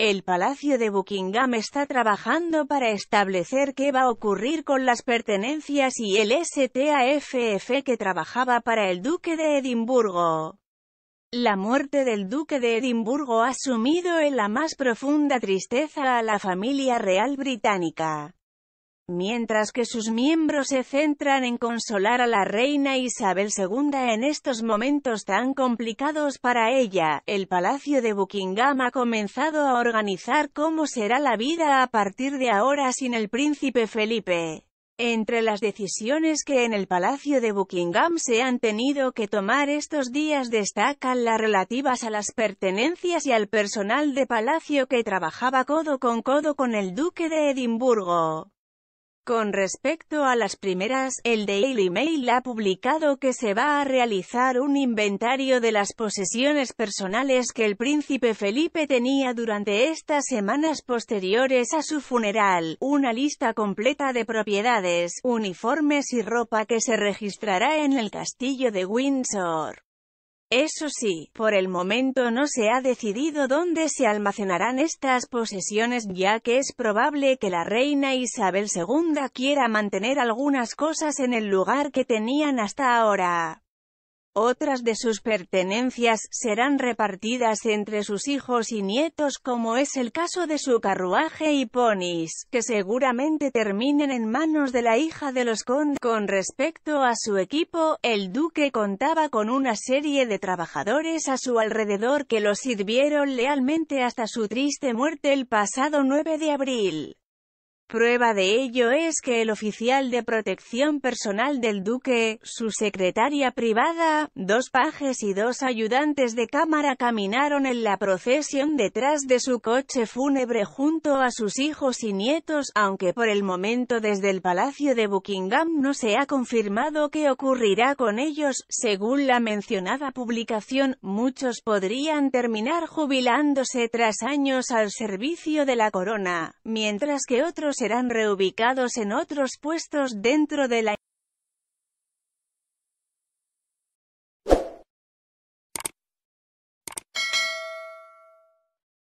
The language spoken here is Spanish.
El Palacio de Buckingham está trabajando para establecer qué va a ocurrir con las pertenencias y el STAFF que trabajaba para el Duque de Edimburgo. La muerte del Duque de Edimburgo ha sumido en la más profunda tristeza a la familia real británica mientras que sus miembros se centran en consolar a la reina Isabel II en estos momentos tan complicados para ella, el Palacio de Buckingham ha comenzado a organizar cómo será la vida a partir de ahora sin el príncipe Felipe. Entre las decisiones que en el Palacio de Buckingham se han tenido que tomar estos días destacan las relativas a las pertenencias y al personal de palacio que trabajaba codo con codo con el duque de Edimburgo. Con respecto a las primeras, el Daily Mail ha publicado que se va a realizar un inventario de las posesiones personales que el príncipe Felipe tenía durante estas semanas posteriores a su funeral, una lista completa de propiedades, uniformes y ropa que se registrará en el castillo de Windsor. Eso sí, por el momento no se ha decidido dónde se almacenarán estas posesiones ya que es probable que la reina Isabel II quiera mantener algunas cosas en el lugar que tenían hasta ahora. Otras de sus pertenencias serán repartidas entre sus hijos y nietos como es el caso de su carruaje y ponis, que seguramente terminen en manos de la hija de los condes. Con respecto a su equipo, el duque contaba con una serie de trabajadores a su alrededor que lo sirvieron lealmente hasta su triste muerte el pasado 9 de abril. Prueba de ello es que el oficial de protección personal del duque, su secretaria privada, dos pajes y dos ayudantes de cámara caminaron en la procesión detrás de su coche fúnebre junto a sus hijos y nietos, aunque por el momento desde el Palacio de Buckingham no se ha confirmado qué ocurrirá con ellos. Según la mencionada publicación, muchos podrían terminar jubilándose tras años al servicio de la corona, mientras que otros serán reubicados en otros puestos dentro de la